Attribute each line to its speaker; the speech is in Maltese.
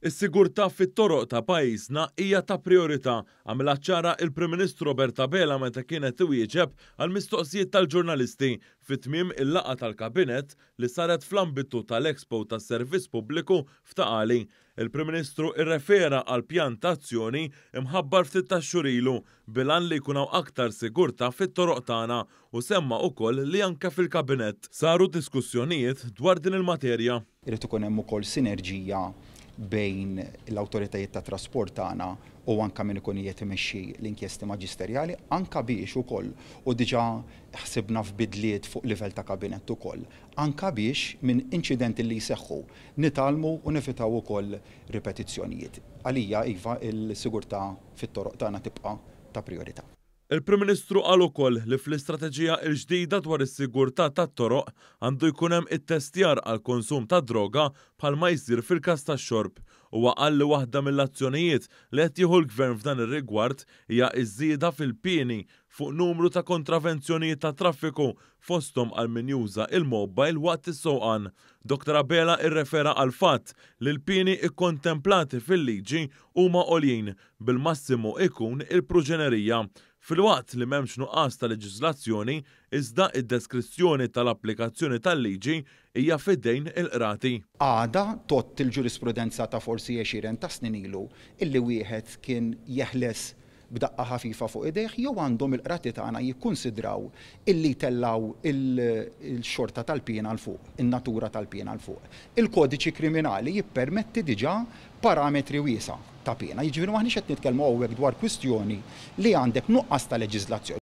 Speaker 1: Is-sigurtà fit-toroq ta' pajjiżna hija ta' priorità għamilha ċara il-Prim Ministru Robert Bela meta kienet iwieġeb għal mistoqsijiet tal-ġurnalisti fit-tmiem il laqgħa tal-Kabinet li saret fl-ambitu tal-Expo tas-Servizz Pubbliku f'Taqali. Il-Prim Ministru irrefera għal pjan ta' azzjoni imħabbar ftit ta' xurilu bilan li jkunaw aktar sigurta fit-toroq tagħna u semma ukoll li anke fil-Kabinet saru diskussjonijiet dwar din
Speaker 2: il-materja. Irid ikun hemm ukoll sinerġija bejn l-autoritajiet ta' trasport tagħna u anka minn ikun jiet imexxi l-inkjesti maġisterjali anka biex ukoll u diġà ħsibna f'bidliet fuq livell ta' kabinett ukoll. Anka biex minn incidenti li jseħħu nitalmu u nifitaw ukoll ripetizzjonijiet. Għalija iva il-sigurtà fit-toroq tagħna tibqa' ta' priorità.
Speaker 1: Il-Prim Ministru qal ukoll li fl-istrateġija l-ġdida dwar is-sigurtà tat-toroq għandu jkun hemm it-testjar għal konsum ta' droga bħalma jsir fil-każ tax-xorb u qal li waħda mill-azzjonijiet li qed jieħu l-gvern f'dan ir-rigward hija iż-żieda fil-pieni fuq numru ta' kontravenzjonijiet ta' traffiku fostom għal min juża il-mobile waqt is-sowqan. Dr. Abela irrefera għal fatt li l-pieni ikkontemplati fil-liġi huma għoljin bil-massimu ikun il-proġenerija Fil-waqt li memx nuqqas ta' leġislazzjoni, iżda id-deskrizzjoni tal-applikazzjoni tal-liġi hija fidejn
Speaker 2: il-qrati. Għada tot il-ġurisprudenza ta' forsi 20 ta' snin ilu, illi wieħed kien jeħles b'daqqa ħafifa fuq idejh jew għandhom il-qrati tagħna jikkunsidraw illi tellaw il-xorta tal pien l fuq, in-natura tal pien l fuq. Il-kodiċi kriminali jippermetti diġà parametri wiesa ta' pjena. Jiġifieri maħniex qed nitkellmu hawnhekk dwar kwistjoni li għandek nuqqas ta' leġiżlazzjoni.